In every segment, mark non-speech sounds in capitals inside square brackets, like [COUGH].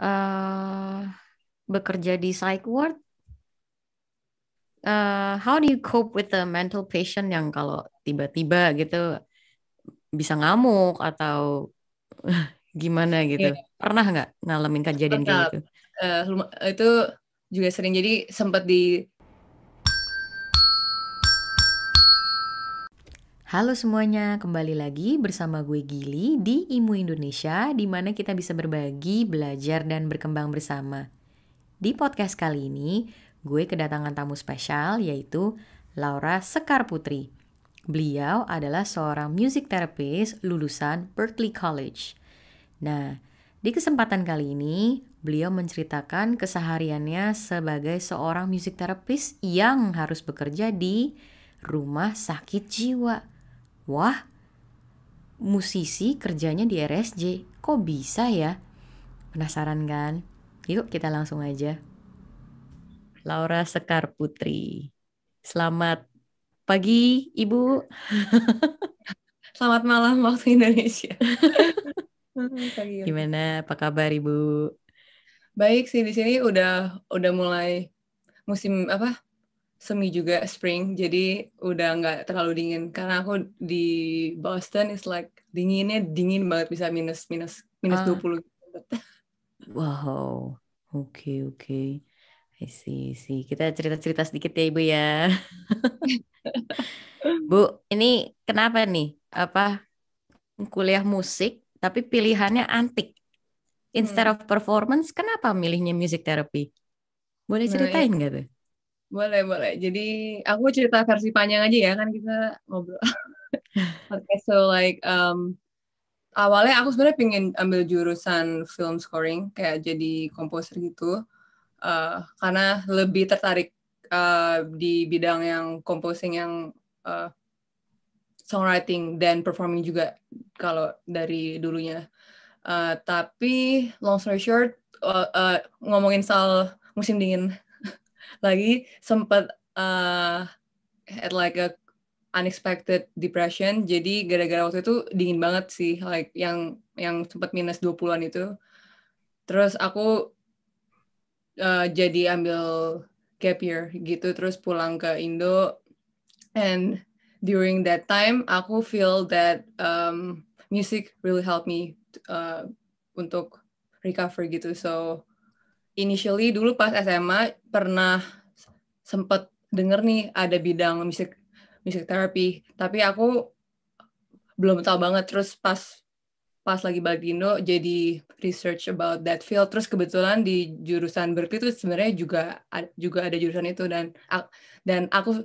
Eh, bekerja di psych ward, uh, how do you cope with the mental patient yang kalau tiba-tiba gitu bisa ngamuk atau [LAUGHS] gimana gitu? Yeah. Pernah nggak ngalamin kejadian kayak gitu? Uh, itu juga sering jadi sempat di Halo semuanya, kembali lagi bersama gue Gili di Imu Indonesia di mana kita bisa berbagi, belajar, dan berkembang bersama. Di podcast kali ini, gue kedatangan tamu spesial yaitu Laura Sekar Putri. Beliau adalah seorang music therapist lulusan Berkeley College. Nah, di kesempatan kali ini, beliau menceritakan kesehariannya sebagai seorang music therapist yang harus bekerja di rumah sakit jiwa wah musisi kerjanya di RSJ, kok bisa ya? Penasaran kan? Yuk kita langsung aja. Laura Sekar Putri. Selamat pagi, Ibu. [LAUGHS] Selamat malam waktu Indonesia. [LAUGHS] Gimana? Apa kabar, Ibu? Baik sih di sini udah udah mulai musim apa? semi juga spring jadi udah nggak terlalu dingin karena aku di Boston is like dinginnya dingin banget bisa minus minus minus ah. dua puluh gitu. wow oke okay, oke okay. I see, I see. Kita cerita-cerita sedikit ya Ibu ya. [LAUGHS] Bu, ini kenapa nih? Apa kuliah musik tapi pilihannya antik? Instead hmm. of performance, kenapa milihnya music therapy? Boleh nah, ceritain nggak nah, tuh? Boleh, boleh. Jadi aku cerita versi panjang aja ya, kan kita ngobrol. [LAUGHS] okay, so like um, awalnya aku sebenarnya pengen ambil jurusan film scoring, kayak jadi komposer gitu. Uh, karena lebih tertarik uh, di bidang yang composing yang uh, songwriting dan performing juga kalau dari dulunya. Uh, tapi long story short, uh, uh, ngomongin soal musim dingin lagi sempat uh, eh, had like a unexpected depression. Jadi gara-gara waktu itu dingin banget sih, like yang yang sempat minus 20-an itu. Terus aku uh, jadi ambil gap year gitu, terus pulang ke Indo. And during that time, aku feel that um, music really helped me uh, untuk recover gitu. So initially dulu pas SMA pernah sempat denger nih ada bidang musik music therapy tapi aku belum tahu banget terus pas pas lagi balik Indo jadi research about that field terus kebetulan di jurusan Berkeley itu sebenarnya juga juga ada jurusan itu dan dan aku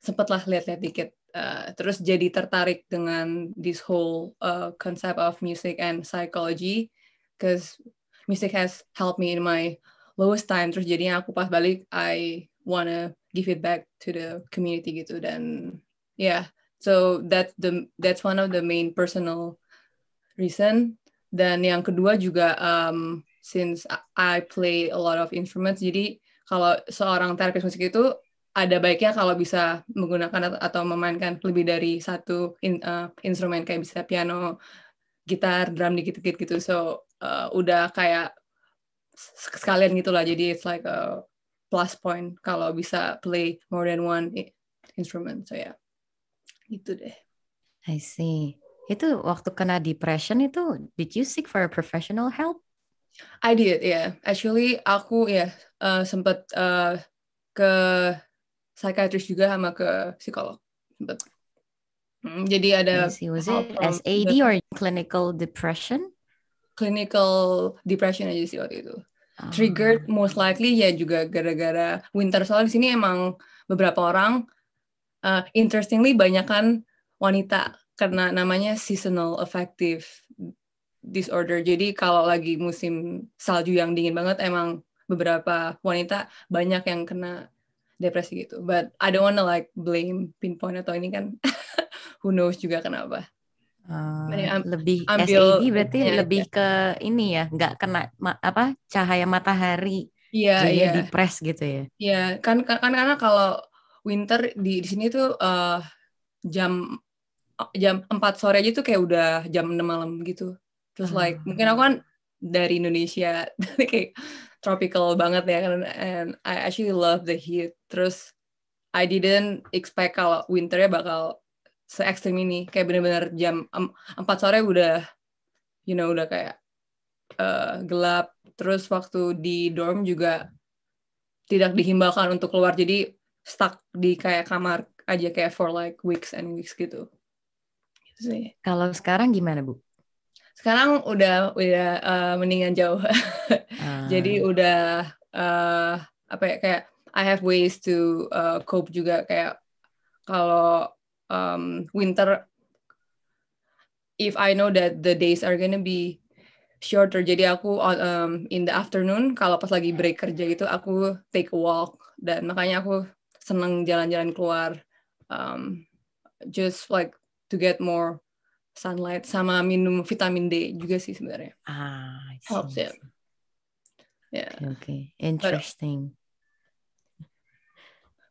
sempatlah lihat-lihat dikit uh, terus jadi tertarik dengan this whole uh, concept of music and psychology because music has helped me in my lowest time terus jadinya aku pas balik I wanna give it back to the community gitu dan yeah so that the that's one of the main personal reason dan yang kedua juga um, since I play a lot of instruments jadi kalau seorang terapis musik itu ada baiknya kalau bisa menggunakan atau memainkan lebih dari satu in, uh, instrumen kayak bisa piano, gitar, drum dikit-dikit gitu. So uh, udah kayak sekalian gitu lah. Jadi it's like a plus point kalau bisa play more than one instrument. So ya, yeah. gitu deh. I see. Itu waktu kena depression itu, did you seek for a professional help? I did, yeah. Actually, aku ya yeah, uh, sempat uh, eh, ke psychiatrist juga sama ke psikolog. Sempat. Hmm, jadi ada. Was it SAD or clinical depression? clinical depression aja sih waktu itu. Triggered ah. most likely ya juga gara-gara winter soal di sini emang beberapa orang uh, interestingly banyak kan wanita karena namanya seasonal affective disorder. Jadi kalau lagi musim salju yang dingin banget emang beberapa wanita banyak yang kena depresi gitu. But I don't wanna like blame pinpoint atau ini kan [LAUGHS] who knows juga kenapa. Uh, lebih ambil, SAD berarti ya, lebih ya. ke ini ya, nggak kena apa cahaya matahari, ya, jadi ya. depres gitu ya. Iya, kan, kan, kan karena kalau winter di, di sini tuh uh, jam jam 4 sore aja tuh kayak udah jam 6 malam gitu. Terus hmm. like ah. mungkin aku kan dari Indonesia [LAUGHS] kayak tropical banget ya kan and I actually love the heat. Terus I didn't expect kalau winternya bakal se-ekstrim ini kayak bener-bener jam empat sore udah you know udah kayak uh, gelap terus waktu di dorm juga tidak dihimbaukan untuk keluar jadi stuck di kayak kamar aja kayak for like weeks and weeks gitu, gitu kalau sekarang gimana bu sekarang udah udah uh, mendingan jauh uh. [LAUGHS] jadi ah. udah uh, apa ya kayak I have ways to uh, cope juga kayak kalau um, winter if I know that the days are gonna be shorter. Jadi aku uh, um, in the afternoon kalau pas lagi break kerja gitu aku take a walk dan makanya aku seneng jalan-jalan keluar um, just like to get more sunlight sama minum vitamin D juga sih sebenarnya. Ah, helps ya. Yeah. Okay, okay, interesting. But,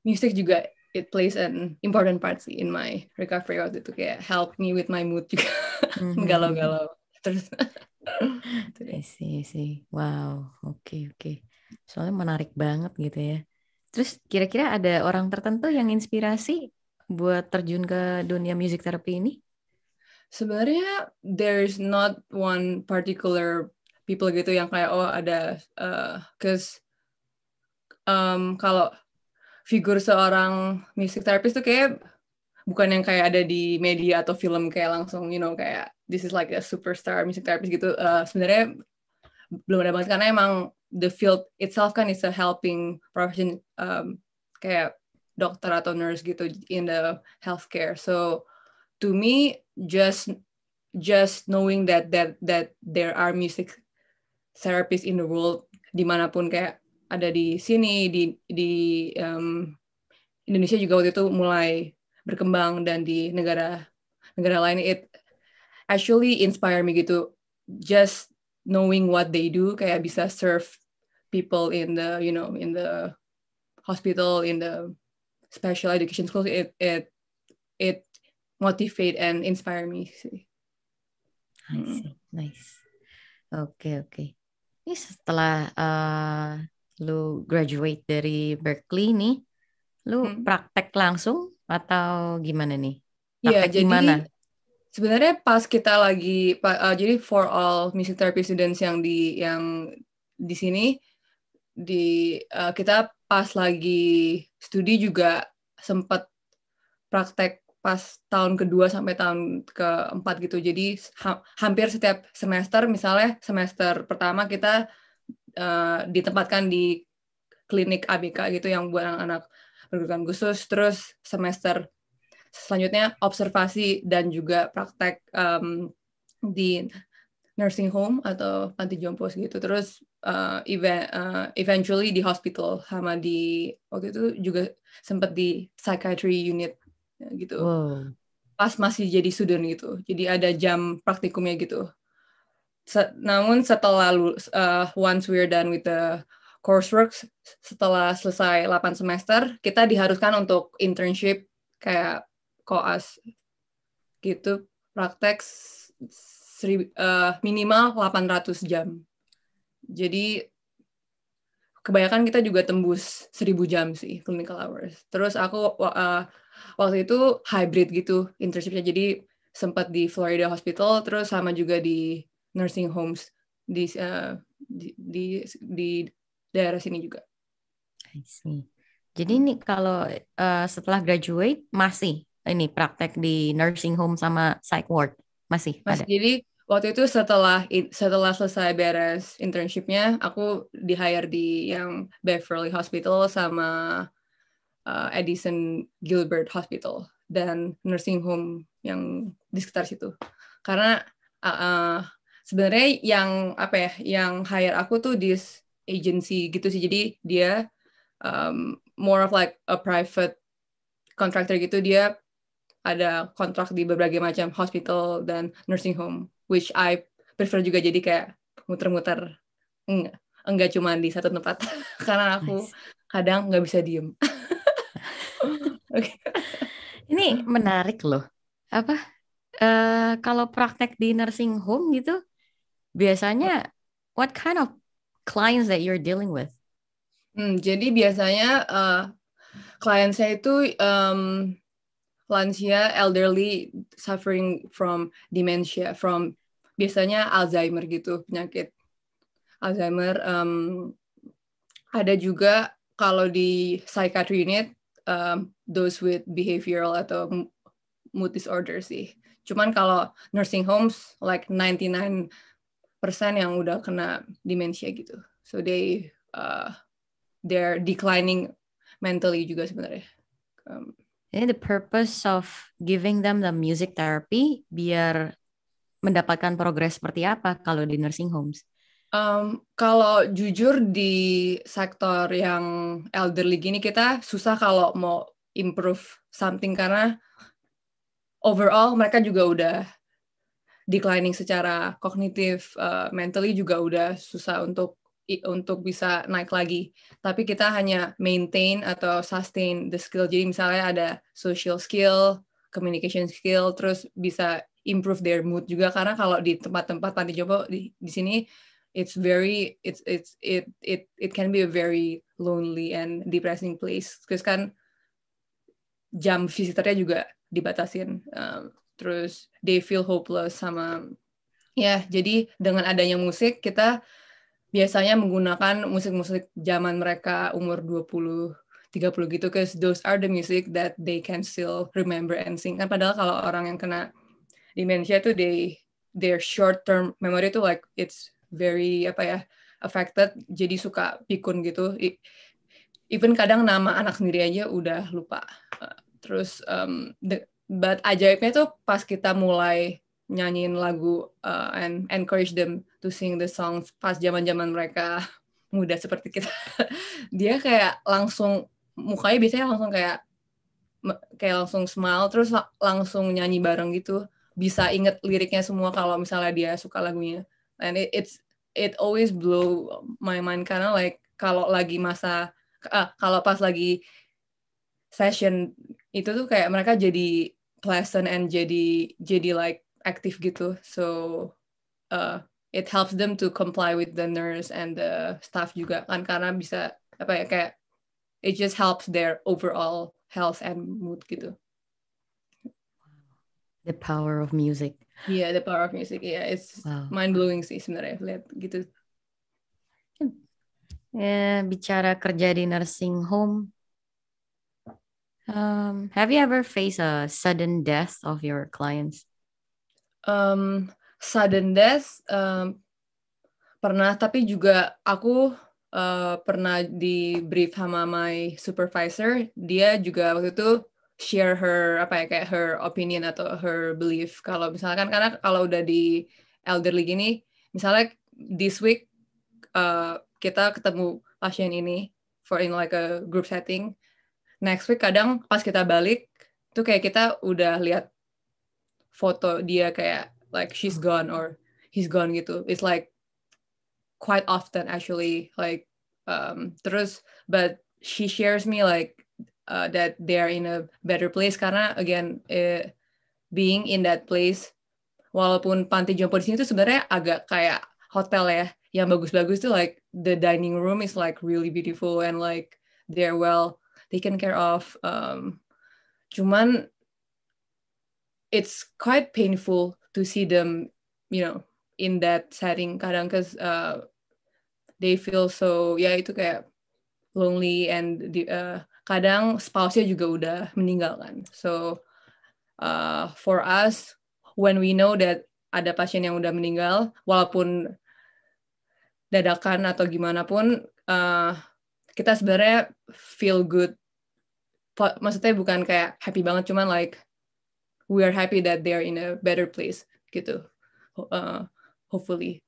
musik juga it plays an important part sih in my recovery waktu itu kayak help me with my mood juga [LAUGHS] mm-hmm. galau-galau terus sih [LAUGHS] sih wow oke okay, oke okay. soalnya menarik banget gitu ya terus kira-kira ada orang tertentu yang inspirasi buat terjun ke dunia music therapy ini sebenarnya there is not one particular people gitu yang kayak oh ada uh, cause um, kalau figur seorang music therapist tuh kayak bukan yang kayak ada di media atau film kayak langsung you know kayak this is like a superstar music therapist gitu uh, sebenarnya belum ada banget karena emang the field itself kan is a helping profession um, kayak dokter atau nurse gitu in the healthcare so to me just just knowing that that that there are music therapists in the world dimanapun kayak ada di sini di di um, Indonesia juga waktu itu mulai berkembang dan di negara negara lain it actually inspire me gitu just knowing what they do kayak bisa serve people in the you know in the hospital in the special education school it it it motivate and inspire me sih. I see. Nice. Oke, okay, oke. Okay. Ini setelah uh, lu graduate dari Berkeley nih, lu hmm. praktek langsung atau gimana nih? Iya, praktek ya, jadi, gimana? Sebenarnya pas kita lagi uh, jadi for all music therapy students yang di yang di sini di uh, kita pas lagi studi juga sempat praktek pas tahun kedua sampai tahun keempat gitu. Jadi ha hampir setiap semester misalnya semester pertama kita Eh, ditempatkan di klinik ABK gitu yang buat anak-anak berkebutuhan khusus terus semester selanjutnya observasi dan juga praktek um, di nursing home atau panti jompo gitu terus uh, eh, event uh, eh, eventually di hospital sama di waktu itu juga sempat di psychiatry unit gitu wow. pas masih jadi student gitu jadi ada jam praktikumnya gitu se namun setelah uh, once we're done with the coursework setelah selesai 8 semester kita diharuskan untuk internship kayak koas gitu praktek seri, uh, minimal 800 jam. Jadi kebanyakan kita juga tembus 1000 jam sih clinical hours. Terus aku uh, waktu itu hybrid gitu internshipnya. Jadi sempat di Florida Hospital terus sama juga di nursing homes di uh, di, di di daerah sini juga. I see. Jadi ini kalau uh, setelah graduate masih ini praktek di nursing home sama psych ward masih. Mas. Ada. Jadi waktu itu setelah setelah selesai beres internshipnya, aku di hire di yang Beverly Hospital sama uh, Edison Gilbert Hospital dan nursing home yang di sekitar situ. Karena uh, sebenarnya yang apa ya yang hire aku tuh di agency gitu sih jadi dia um, more of like a private contractor gitu dia ada kontrak di berbagai macam hospital dan nursing home which I prefer juga jadi kayak muter-muter enggak enggak cuma di satu tempat [LAUGHS] karena aku nice. kadang nggak bisa diem [LAUGHS] okay. ini menarik loh apa uh, kalau praktek di nursing home gitu biasanya what kind of clients that you're dealing with? Hmm, jadi biasanya uh, eh, klien saya itu um, lansia, elderly, suffering from dementia, from biasanya Alzheimer gitu penyakit Alzheimer. Um, ada juga kalau di psychiatry unit um, those with behavioral atau mood disorder sih. Cuman kalau nursing homes like 99 persen yang udah kena demensia gitu. So they uh, they're declining mentally juga sebenarnya. Um, Ini the purpose of giving them the music therapy biar mendapatkan progres seperti apa kalau di nursing homes? Um, kalau jujur di sektor yang elderly gini kita susah kalau mau improve something karena overall mereka juga udah declining secara kognitif, uh, mentally juga udah susah untuk untuk bisa naik lagi. Tapi kita hanya maintain atau sustain the skill. Jadi misalnya ada social skill, communication skill, terus bisa improve their mood juga karena kalau di tempat-tempat panti jompo di, di sini it's very it's it's it it it can be a very lonely and depressing place. Terus kan jam visitornya juga dibatasin. Um, terus they feel hopeless sama ya jadi dengan adanya musik kita biasanya menggunakan musik-musik zaman mereka umur 20 30 gitu cause those are the music that they can still remember and sing kan padahal kalau orang yang kena demensia tuh they their short term memory tuh like it's very apa ya affected jadi suka pikun gitu even kadang nama anak sendiri aja udah lupa terus um, the, but ajaibnya tuh pas kita mulai nyanyiin lagu uh, eh, and encourage them to sing the songs pas zaman-zaman mereka [LAUGHS] muda seperti kita [LAUGHS] dia kayak langsung mukanya biasanya langsung kayak kayak langsung smile terus langsung nyanyi bareng gitu bisa inget liriknya semua kalau misalnya dia suka lagunya and it, it's it always blow my mind karena like kalau lagi masa uh, kalau pas lagi session itu tuh kayak mereka jadi pleasant and jadi jadi like active gitu so uh, it helps them to comply with the nurse and the staff juga kan karena bisa apa ya kayak it just helps their overall health and mood gitu the power of music yeah the power of music yeah it's wow. mind blowing sih sebenarnya lihat gitu hmm. ya, bicara kerja di nursing home Um, have you ever faced a sudden death of your clients? Um, sudden death um, pernah, tapi juga aku uh, pernah di brief sama my supervisor. Dia juga waktu itu share her apa ya kayak her opinion atau her belief. Kalau misalkan karena kalau udah di elderly gini, misalnya this week uh, kita ketemu pasien ini for in like a group setting next week kadang pas kita balik tuh kayak kita udah lihat foto dia kayak like she's gone or he's gone gitu. It's like quite often actually like um, terus but she shares me like uh, that they are in a better place karena again uh, being in that place walaupun panti jompo di sini tuh sebenarnya agak kayak hotel ya yang bagus-bagus tuh like the dining room is like really beautiful and like they're well taken care of. Um, cuman it's quite painful to see them, you know, in that setting kadang cause uh, they feel so ya yeah, itu kayak lonely and the, uh, kadang spouse-nya juga udah meninggal kan. So uh, for us when we know that ada pasien yang udah meninggal walaupun dadakan atau gimana pun uh, kita sebenarnya feel good maksudnya bukan kayak happy banget cuman like we are happy that they are in a better place gitu uh, hopefully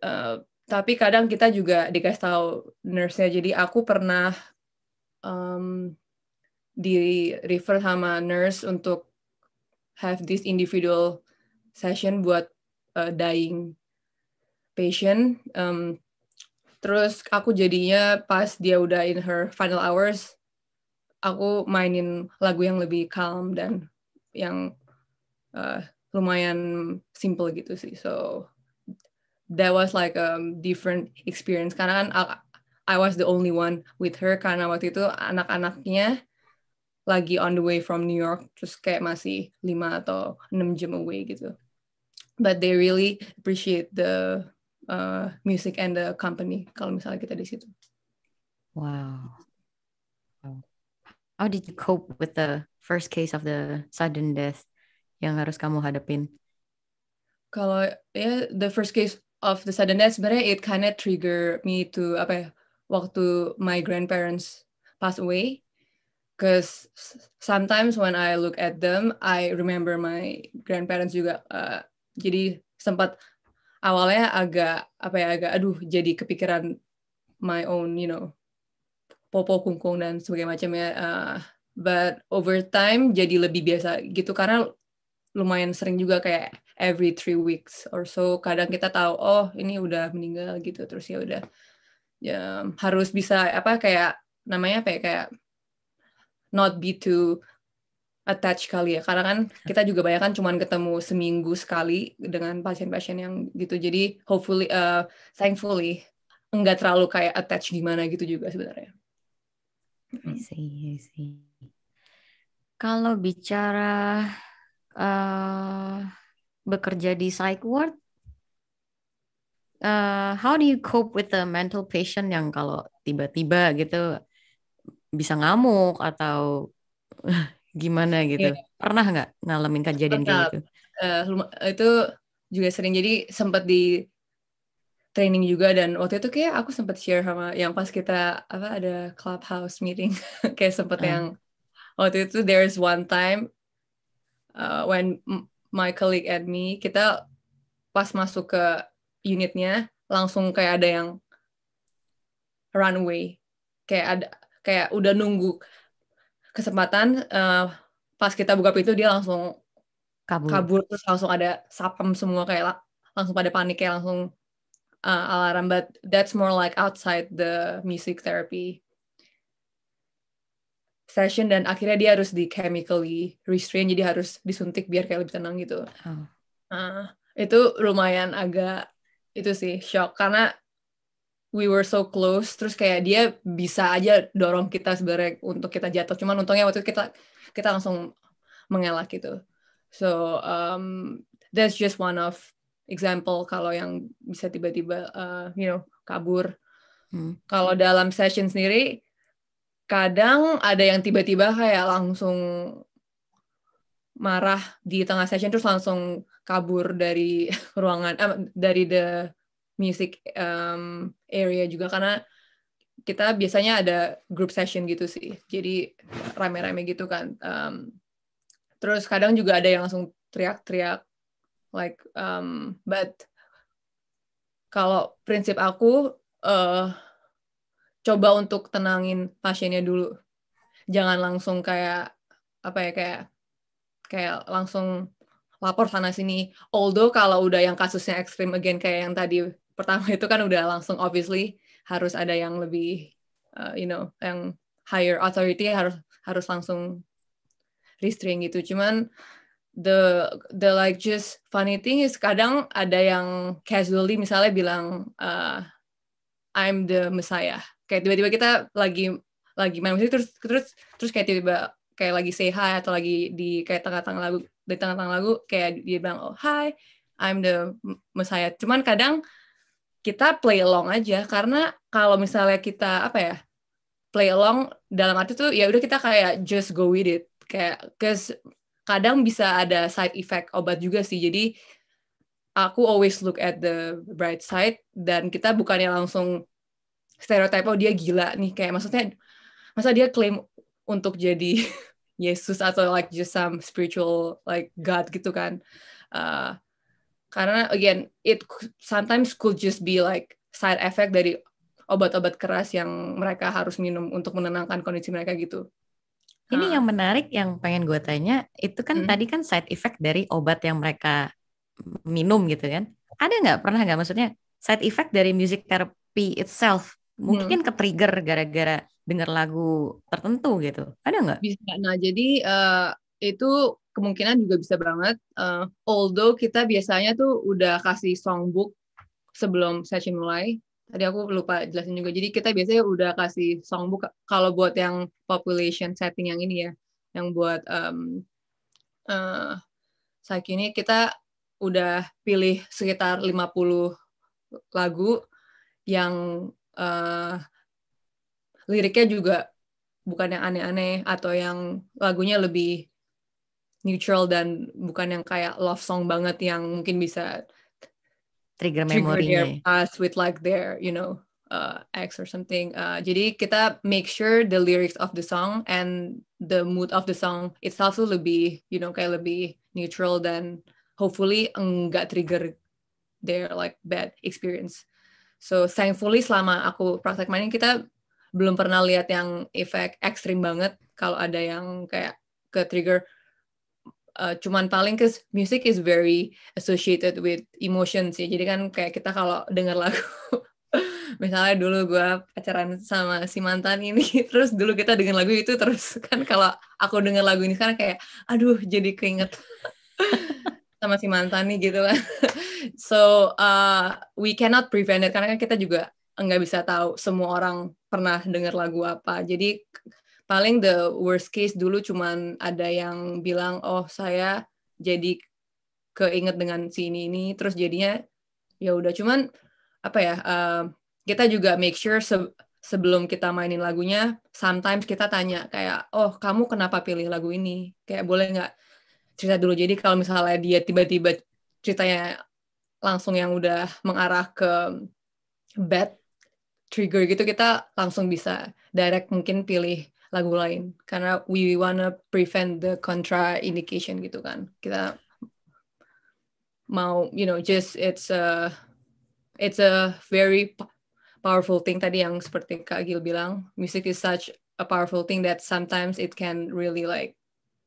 uh, tapi kadang kita juga dikasih tahu nurse-nya jadi aku pernah um, di refer sama nurse untuk have this individual session buat uh, dying patient um, terus aku jadinya pas dia udah in her final hours aku mainin lagu yang lebih calm dan yang uh, lumayan simple gitu sih so that was like a different experience karena kan I, was the only one with her karena waktu itu anak-anaknya lagi on the way from New York terus kayak masih lima atau enam jam away gitu but they really appreciate the uh, music and the company kalau misalnya kita di situ wow how did you cope with the first case of the sudden death yang harus kamu hadapin? Kalau ya yeah, the first case of the sudden death sebenarnya it kind trigger me to apa ya waktu my grandparents pass away Cause sometimes when I look at them I remember my grandparents juga uh, jadi sempat awalnya agak apa ya agak aduh jadi kepikiran my own you know popo kungkung dan sebagainya macamnya uh, eh, but over time jadi lebih biasa gitu karena lumayan sering juga kayak every three weeks or so kadang kita tahu oh ini udah meninggal gitu terus ya udah ya harus bisa apa kayak namanya apa ya kayak not be too attached kali ya karena kan ya. kita juga banyak kan cuman ketemu seminggu sekali dengan pasien-pasien yang gitu jadi hopefully uh, thankfully enggak terlalu kayak attach gimana gitu juga sebenarnya I see, I see. Kalau bicara uh, bekerja di psych ward, uh, how do you cope with the mental patient yang kalau tiba-tiba gitu bisa ngamuk atau [LAUGHS] gimana gitu? Yeah. Pernah nggak ngalamin kejadian kayak gitu? Uh, itu juga sering jadi sempat di training juga dan waktu itu kayak aku sempat share sama yang pas kita apa ada clubhouse meeting [LAUGHS] kayak sempat uh. Ah. yang waktu itu there is one time uh, when my colleague and me kita pas masuk ke unitnya langsung kayak ada yang runway kayak ada kayak udah nunggu kesempatan uh, pas kita buka pintu dia langsung kabur, kabur terus langsung ada sapem semua kayak langsung pada panik kayak langsung uh, alarm, but that's more like outside the music therapy session dan akhirnya dia harus di chemically restrain jadi harus disuntik biar kayak lebih tenang gitu. Oh. Uh, itu lumayan agak itu sih shock karena we were so close terus kayak dia bisa aja dorong kita sebenarnya untuk kita jatuh cuman untungnya waktu kita kita langsung mengelak gitu. So um, that's just one of example kalau yang bisa tiba-tiba uh, you know kabur hmm. kalau dalam session sendiri kadang ada yang tiba-tiba kayak langsung marah di tengah session terus langsung kabur dari [LAUGHS] ruangan eh, dari the music um, area juga karena kita biasanya ada group session gitu sih jadi rame-rame gitu kan um, terus kadang juga ada yang langsung teriak-teriak like um, but kalau prinsip aku uh, coba untuk tenangin pasiennya dulu jangan langsung kayak apa ya kayak kayak langsung lapor sana sini although kalau udah yang kasusnya ekstrim again kayak yang tadi pertama itu kan udah langsung obviously harus ada yang lebih uh, you know yang higher authority harus harus langsung restrain gitu cuman the the like just funny thing is kadang ada yang casually misalnya bilang uh, I'm the Messiah kayak tiba-tiba kita lagi lagi main musik terus terus terus kayak tiba-tiba kayak lagi say hi atau lagi di kayak tengah-tengah lagu di tengah-tengah lagu kayak dia bilang oh hi I'm the Messiah cuman kadang kita play along aja karena kalau misalnya kita apa ya play along dalam arti tuh ya udah kita kayak just go with it kayak cause kadang bisa ada side effect obat juga sih jadi aku always look at the bright side dan kita bukannya langsung stereotype oh dia gila nih kayak maksudnya masa dia klaim untuk jadi [LAUGHS] Yesus atau like just some spiritual like God gitu kan uh, karena again it sometimes could just be like side effect dari obat-obat keras yang mereka harus minum untuk menenangkan kondisi mereka gitu ini yang menarik yang pengen gue tanya, itu kan hmm. tadi kan side effect dari obat yang mereka minum gitu kan. Ada nggak pernah nggak maksudnya side effect dari music therapy itself? Mungkin hmm. ke trigger gara-gara dengar lagu tertentu gitu. Ada nggak? Bisa. Nah, jadi uh, itu kemungkinan juga bisa banget. Uh, although kita biasanya tuh udah kasih songbook sebelum session mulai, tadi aku lupa jelasin juga. Jadi kita biasanya udah kasih songbook kalau buat yang population setting yang ini ya, yang buat um, uh, saat ini kita udah pilih sekitar 50 lagu yang uh, liriknya juga bukan yang aneh-aneh atau yang lagunya lebih neutral dan bukan yang kayak love song banget yang mungkin bisa trigger memorinya trigger with like their you know uh, X or something. Uh, jadi kita make sure the lyrics of the song and the mood of the song itself also lebih, you know, kayak lebih neutral dan hopefully enggak trigger their like bad experience. So thankfully selama aku praktek mainin kita belum pernah lihat yang efek ekstrim banget kalau ada yang kayak ke trigger uh, cuman paling ke music is very associated with emotions ya jadi kan kayak kita kalau dengar lagu [LAUGHS] misalnya dulu gua pacaran sama si mantan ini [LAUGHS] terus dulu kita dengar lagu itu terus [LAUGHS] kan kalau aku dengar lagu ini kan kayak aduh jadi keinget sama si mantan nih gitu kan so uh, we cannot prevent it karena kan kita juga nggak bisa tahu semua orang pernah dengar lagu apa jadi paling the worst case dulu cuman ada yang bilang oh saya jadi keinget dengan si ini ini terus jadinya ya udah cuman apa ya uh, kita juga make sure se sebelum kita mainin lagunya sometimes kita tanya kayak oh kamu kenapa pilih lagu ini kayak boleh nggak cerita dulu jadi kalau misalnya dia tiba-tiba ceritanya langsung yang udah mengarah ke bad trigger gitu kita langsung bisa direct mungkin pilih lagu lain karena we wanna prevent the contra indication gitu kan kita mau you know just it's a it's a very powerful thing tadi yang seperti Kak Gil bilang music is such a powerful thing that sometimes it can really like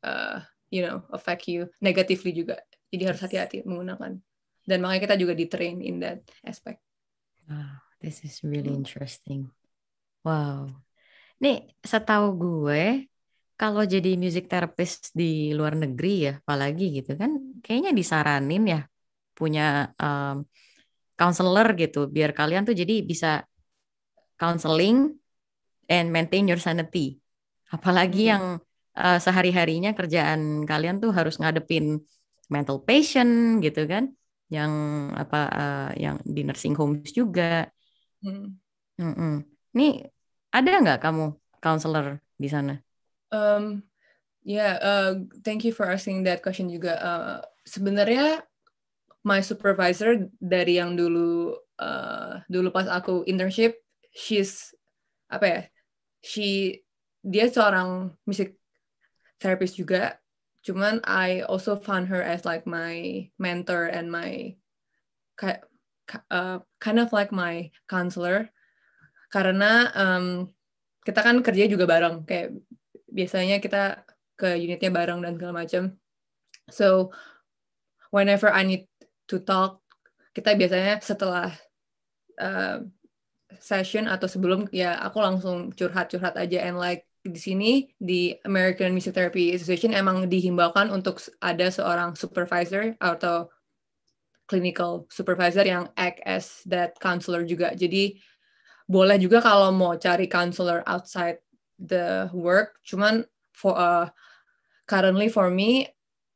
uh, you know affect you negatively juga jadi harus hati-hati menggunakan dan makanya kita juga di train in that aspect. Wow, this is really hmm. interesting. Wow, Nih, setahu gue kalau jadi music therapist di luar negeri ya, apalagi gitu kan, kayaknya disaranin ya punya um, counselor gitu, biar kalian tuh jadi bisa counseling and maintain your sanity. Apalagi hmm. yang uh, sehari-harinya kerjaan kalian tuh harus ngadepin mental patient gitu kan, yang apa uh, yang di nursing homes juga. Hmm. Mm -mm. Nih ada nggak kamu counselor di sana? Um, ya, yeah, uh, thank you for asking that question juga. Uh, sebenarnya my supervisor dari yang dulu uh, dulu pas aku internship, she's apa ya? She dia seorang music therapist juga. Cuman I also found her as like my mentor and my uh, kind of like my counselor karena um, kita kan kerja juga bareng kayak biasanya kita ke unitnya bareng dan segala macam so whenever I need to talk kita biasanya setelah uh, session atau sebelum ya aku langsung curhat-curhat aja and like di sini di American Music Therapy Association emang dihimbaukan untuk ada seorang supervisor atau clinical supervisor yang act as that counselor juga. Jadi boleh juga kalau mau cari counselor outside the work cuman for uh, currently for me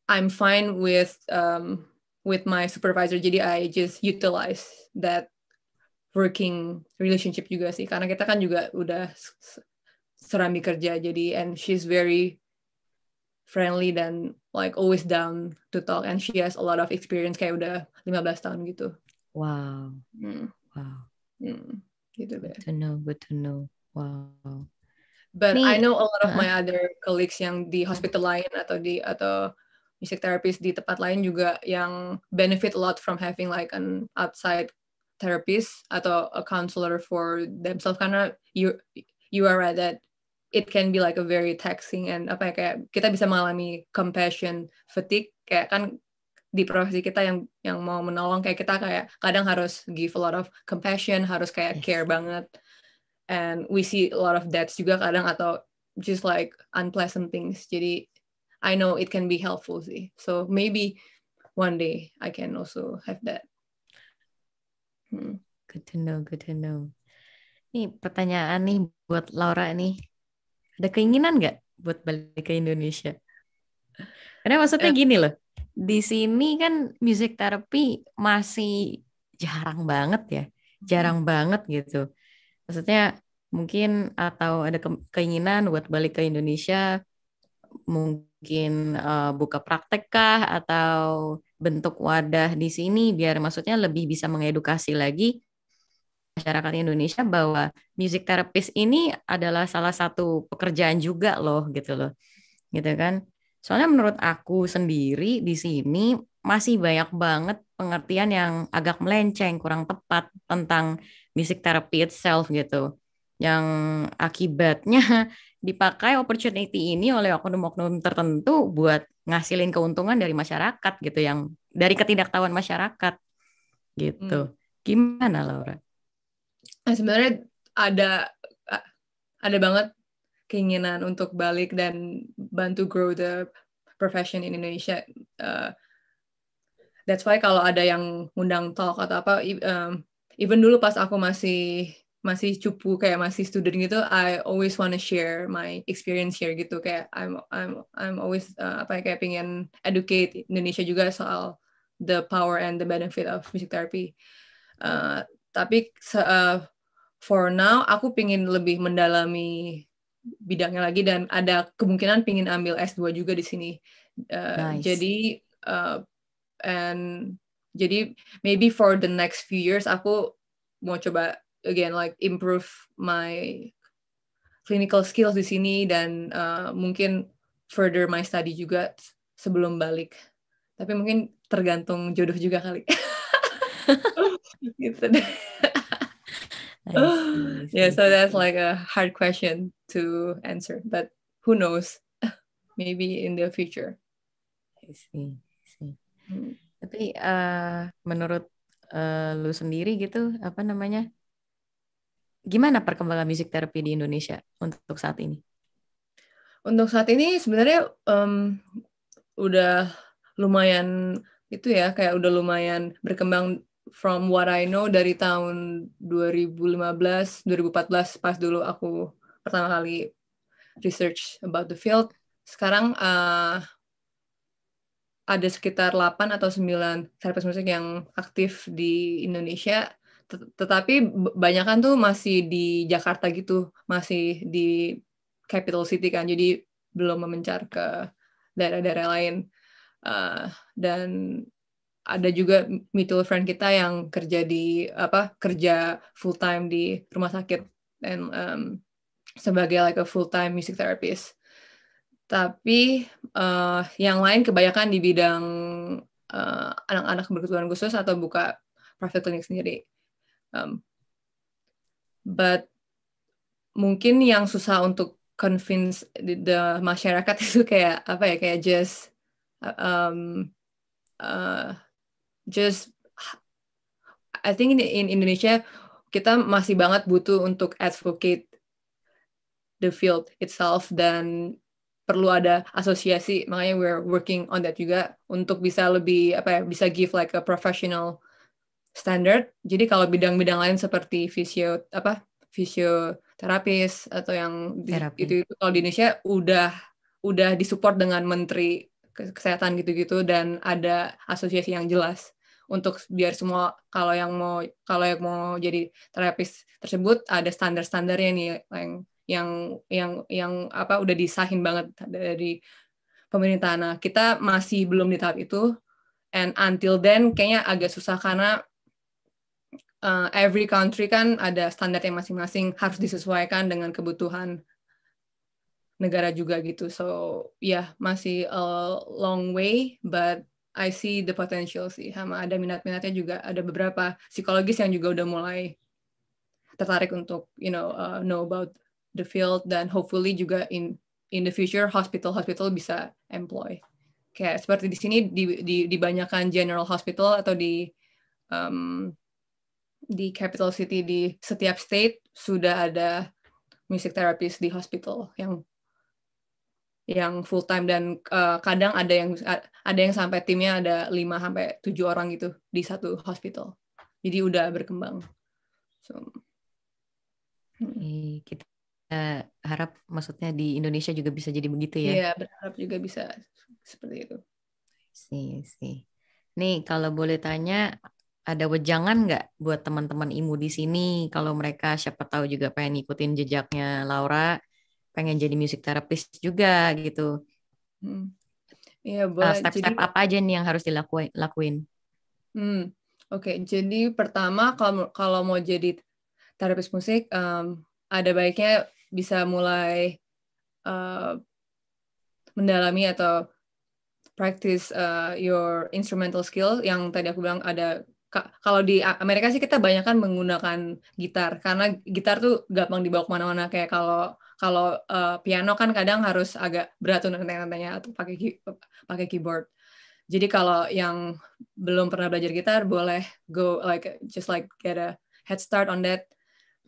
I'm fine with um, with my supervisor jadi I just utilize that working relationship juga sih karena kita kan juga udah serami kerja jadi and she's very friendly dan like always down to talk and she has a lot of experience kayak udah 15 tahun gitu. Wow. Hmm. Wow. Hmm gitu deh. Good to know, good to know. Wow. But I know a lot of my other colleagues yang di hospital lain atau di atau music therapist di tempat lain juga yang benefit a lot from having like an outside therapist atau a counselor for themselves karena you you are right that it can be like a very taxing and apa ya kayak kita bisa mengalami compassion fatigue kayak kan di profesi kita yang yang mau menolong kayak kita kayak kadang harus give a lot of compassion harus kayak yes. care banget and we see a lot of deaths juga kadang atau just like unpleasant things jadi I know it can be helpful sih so maybe one day I can also have that hmm. good to know good to know nih pertanyaan nih buat Laura nih ada keinginan nggak buat balik ke Indonesia karena maksudnya eh, gini loh di sini kan music therapy masih jarang banget ya, jarang banget gitu. Maksudnya mungkin atau ada ke keinginan buat balik ke Indonesia, mungkin uh, buka praktek kah atau bentuk wadah di sini biar maksudnya lebih bisa mengedukasi lagi masyarakat Indonesia bahwa music therapist ini adalah salah satu pekerjaan juga loh gitu loh. Gitu kan Soalnya menurut aku sendiri di sini masih banyak banget pengertian yang agak melenceng, kurang tepat tentang music therapy itself gitu. Yang akibatnya [LAUGHS] dipakai opportunity ini oleh oknum-oknum tertentu buat ngasilin keuntungan dari masyarakat gitu yang dari ketidaktahuan masyarakat gitu. Hmm. Gimana Laura? Nah, sebenarnya ada ada banget keinginan untuk balik dan bantu grow the profession in Indonesia. Uh, that's why kalau ada yang undang talk atau apa, um, even dulu pas aku masih masih cupu kayak masih student gitu, I always wanna share my experience here gitu kayak I'm I'm I'm always uh, apa ya, kayak pengen educate Indonesia juga soal the power and the benefit of music therapy. Uh, tapi uh, for now aku pengen lebih mendalami bidangnya lagi dan ada kemungkinan pingin ambil S2 juga di sini. Uh, nice. Jadi uh, and jadi maybe for the next few years aku mau coba again like improve my clinical skills di sini dan uh, mungkin further my study juga sebelum balik. Tapi mungkin tergantung jodoh juga kali. [LAUGHS] gitu deh. Ya, [GASPS] yeah so that's like a hard question to answer but who knows [LAUGHS] maybe in the future I see, I see. Hmm. tapi uh, menurut uh, lu sendiri gitu apa namanya gimana perkembangan musik terapi di Indonesia untuk saat ini untuk saat ini sebenarnya um, udah lumayan itu ya kayak udah lumayan berkembang from what I know dari tahun 2015 2014 pas dulu aku pertama kali research about the field sekarang uh, ada sekitar 8 atau 9 terapis musik yang aktif di Indonesia tetapi banyakan tuh masih di Jakarta gitu masih di capital city kan jadi belum memencar ke daerah-daerah lain uh, dan ada juga mutual friend kita yang kerja di apa kerja full time di rumah sakit dan um, sebagai like a full time music therapist. Tapi uh, yang lain kebanyakan di bidang uh, anak-anak berkebutuhan khusus atau buka private clinic sendiri. Um, but mungkin yang susah untuk convince the, the masyarakat [LAUGHS] itu kayak apa ya kayak just um, eh, just I think in, in Indonesia kita masih banget butuh untuk advocate the field itself dan perlu ada asosiasi makanya we're working on that juga untuk bisa lebih apa ya bisa give like a professional standard jadi kalau bidang-bidang lain seperti fisio apa fisioterapis atau yang itu itu kalau di Indonesia udah udah disupport dengan menteri kesehatan gitu-gitu dan ada asosiasi yang jelas untuk biar semua kalau yang mau kalau yang mau jadi terapis tersebut ada standar-standarnya nih yang yang yang yang apa udah disahin banget dari pemerintah. Nah, kita masih belum di tahap itu and until then kayaknya agak susah karena uh, every country kan ada standar yang masing-masing harus disesuaikan dengan kebutuhan negara juga gitu. So, ya yeah, masih a long way but I see the potential sih sama ada minat-minatnya juga ada beberapa psikologis yang juga udah mulai tertarik untuk you know uh, know about the field dan hopefully juga in in the future hospital-hospital bisa employ kayak seperti di sini di di dibanyakan general hospital atau di um, di capital city di setiap state sudah ada music therapist di hospital yang yang full time dan uh, kadang ada yang ada yang sampai timnya ada 5 sampai 7 orang gitu di satu hospital. Jadi udah berkembang. So. Hmm. kita harap maksudnya di Indonesia juga bisa jadi begitu ya. Iya, berharap juga bisa seperti itu. Sih, sih. Nih, kalau boleh tanya ada wejangan nggak buat teman-teman IMU di sini kalau mereka siapa tahu juga pengen ngikutin jejaknya Laura pengen jadi music therapist juga gitu. Hmm. Ya, jadi, apa aja nih yang harus dilakuin? Hmm. Oke, okay. jadi pertama kalau kalau mau jadi terapis musik, um, ada baiknya bisa mulai uh, mendalami atau practice uh, your instrumental skill yang tadi aku bilang ada kalau di Amerika sih kita banyak kan menggunakan gitar karena gitar tuh gampang dibawa kemana-mana kayak kalau kalau uh, piano kan kadang harus agak berat untuk nanya-nanya atau pakai pakai keyboard. Jadi kalau yang belum pernah belajar gitar boleh go like just like get a head start on that.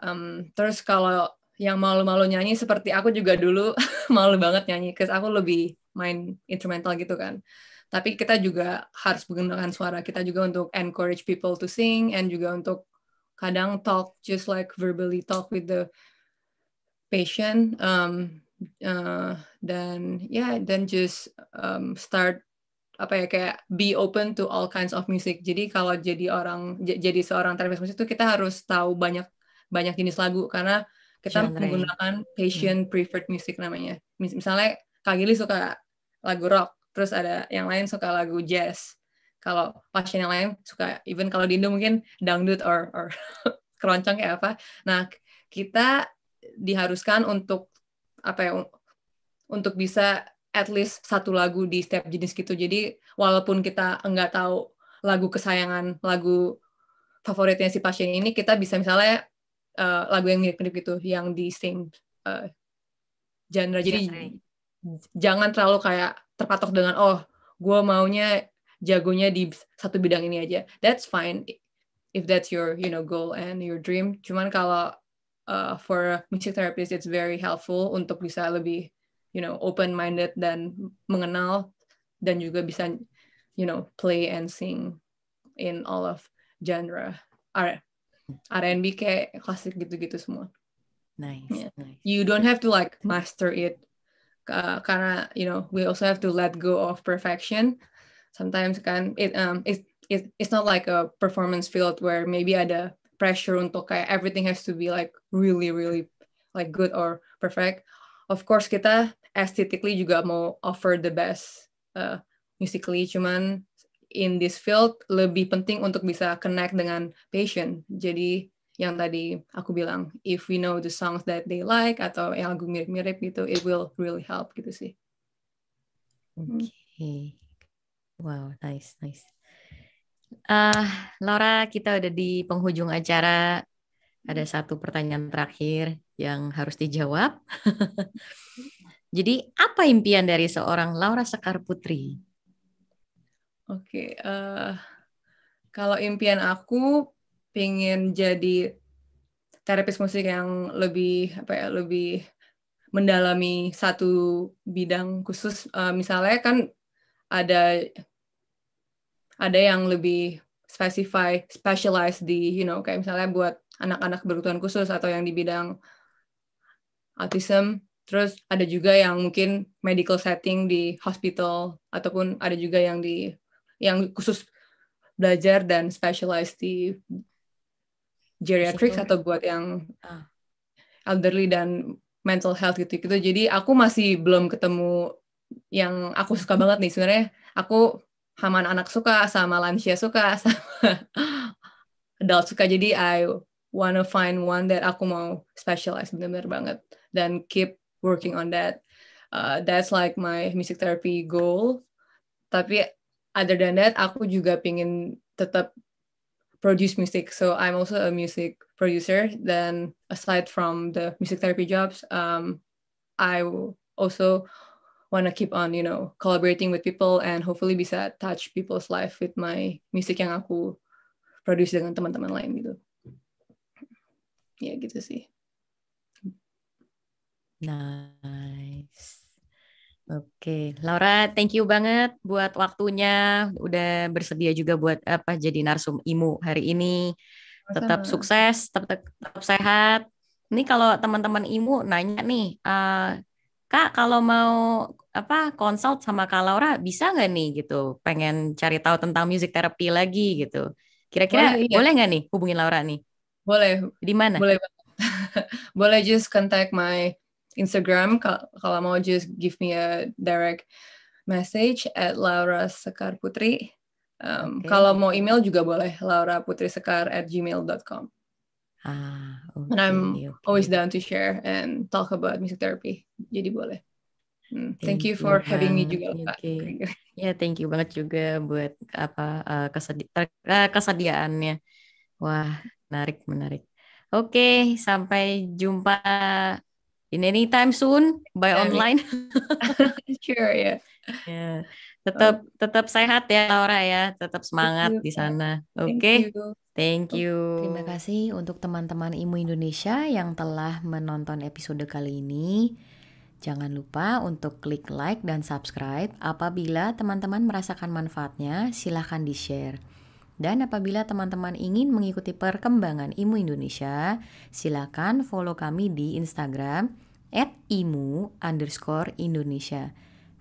Um, terus kalau yang malu-malu nyanyi seperti aku juga dulu [LAUGHS] malu banget nyanyi karena aku lebih main instrumental gitu kan tapi kita juga harus menggunakan suara kita juga untuk encourage people to sing and juga untuk kadang talk just like verbally talk with the patient um, uh, dan ya yeah, dan just um, start apa ya kayak be open to all kinds of music. Jadi kalau jadi orang jadi seorang terapis musik itu kita harus tahu banyak banyak jenis lagu karena kita Genre. menggunakan hmm. patient preferred music namanya. Mis misalnya Kak Gili suka lagu rock, terus ada yang lain suka lagu jazz. Kalau pasien yang lain suka even kalau di Indo mungkin dangdut or or [LAUGHS] keroncong kayak apa. Nah, kita diharuskan untuk apa ya untuk bisa at least satu lagu di setiap jenis gitu. Jadi walaupun kita nggak tahu lagu kesayangan, lagu favoritnya si pasien ini, kita bisa misalnya uh, lagu yang mirip-mirip gitu, yang di same uh, genre. Jadi genre. jangan terlalu kayak terpatok dengan oh, gue maunya jagonya di satu bidang ini aja. That's fine if that's your you know goal and your dream. Cuman kalau uh, for music therapist it's very helpful untuk bisa lebih you know open minded dan mengenal dan juga bisa you know play and sing in all of genre R R&B kayak klasik gitu-gitu semua. Nice, yeah. nice. You don't have to like master it uh, karena you know we also have to let go of perfection. Sometimes kan it um it, it it's not like a performance field where maybe ada pressure untuk kayak everything has to be like really really like good or perfect of course kita aesthetically juga mau offer the best uh, musically cuman in this field lebih penting untuk bisa connect dengan patient. Jadi yang tadi aku bilang, if we know the songs that they like atau yang lagu mirip-mirip gitu, it will really help gitu sih. Oke, hmm. okay. wow, nice, nice. Uh, Laura, kita udah di penghujung acara. Ada satu pertanyaan terakhir yang harus dijawab. [LAUGHS] Jadi, apa impian dari seorang Laura Sekar Putri? Oke, okay, uh, eh, kalau impian aku pengen jadi terapis musik yang lebih apa ya lebih mendalami satu bidang khusus uh, misalnya kan ada ada yang lebih specify specialized di you know kayak misalnya buat anak-anak berkebutuhan khusus atau yang di bidang autism terus ada juga yang mungkin medical setting di hospital ataupun ada juga yang di yang khusus belajar dan specialized di geriatrics atau buat yang ah. elderly dan mental health gitu gitu jadi aku masih belum ketemu yang aku suka banget nih sebenarnya aku Haman anak suka sama lansia suka [LAUGHS] sama adult suka jadi I wanna find one that aku mau specialize bener-bener banget dan keep working on that uh, that's like my music therapy goal tapi other than that aku juga pingin tetap produce music so I'm also a music producer then aside from the music therapy jobs um, I also wanna keep on you know collaborating with people and hopefully bisa touch people's life with my music yang aku produce dengan teman-teman lain gitu ya gitu sih nice Oke, okay. Laura, thank you banget buat waktunya, udah bersedia juga buat apa jadi narsum imu hari ini. Tetap sukses, tetap, tetap, tetap sehat. Ini kalau teman-teman imu nanya nih, uh, Kak, kalau mau apa konsult sama Kak Laura bisa nggak nih gitu pengen cari tahu tentang music therapy lagi gitu kira-kira boleh, iya. nggak nih hubungin Laura nih boleh di mana boleh [LAUGHS] boleh just contact my Instagram kalau mau just give me a direct message at Laura Sekar Putri um, okay. kalau mau email juga boleh Laura Putri Sekar at gmail.com ah okay, and I'm okay. always down to share and talk about music therapy jadi boleh Hmm, thank, thank you for you having me juga Oke. Okay. [LAUGHS] Ya, yeah, thank you banget juga buat apa uh, kesedi uh, kesediaannya. Wah, menarik, menarik. Oke, okay, sampai jumpa in any time soon by ya. [LAUGHS] yeah, online. [LAUGHS] sure ya. Yeah. yeah. Tetap oh. tetap sehat ya Laura ya, tetap semangat di sana. Oke. Okay? Thank you. Terima kasih untuk teman-teman Imu Indonesia yang telah menonton episode kali ini. Jangan lupa untuk klik like dan subscribe. Apabila teman-teman merasakan manfaatnya, silahkan di-share. Dan apabila teman-teman ingin mengikuti perkembangan Imu Indonesia, silakan follow kami di Instagram at imu underscore Indonesia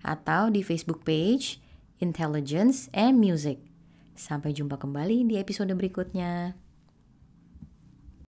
atau di Facebook page Intelligence and Music. Sampai jumpa kembali di episode berikutnya.